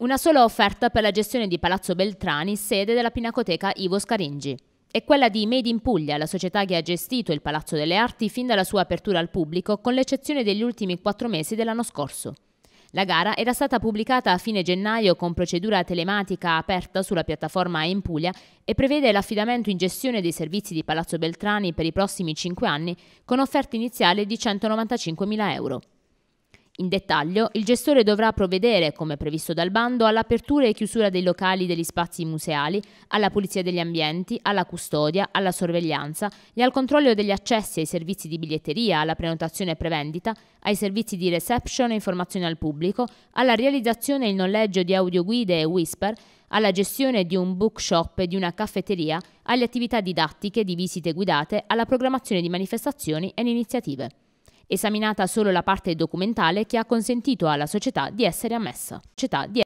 Una sola offerta per la gestione di Palazzo Beltrani, sede della Pinacoteca Ivo Scaringi. È quella di Made in Puglia, la società che ha gestito il Palazzo delle Arti fin dalla sua apertura al pubblico, con l'eccezione degli ultimi quattro mesi dell'anno scorso. La gara era stata pubblicata a fine gennaio con procedura telematica aperta sulla piattaforma in Puglia e prevede l'affidamento in gestione dei servizi di Palazzo Beltrani per i prossimi cinque anni con offerta iniziale di 195.000 euro. In dettaglio, il gestore dovrà provvedere, come previsto dal bando, all'apertura e chiusura dei locali degli spazi museali, alla pulizia degli ambienti, alla custodia, alla sorveglianza e al controllo degli accessi ai servizi di biglietteria, alla prenotazione e prevendita, ai servizi di reception e informazione al pubblico, alla realizzazione e il noleggio di audioguide e whisper, alla gestione di un bookshop e di una caffetteria, alle attività didattiche, di visite guidate, alla programmazione di manifestazioni e iniziative esaminata solo la parte documentale che ha consentito alla società di essere ammessa.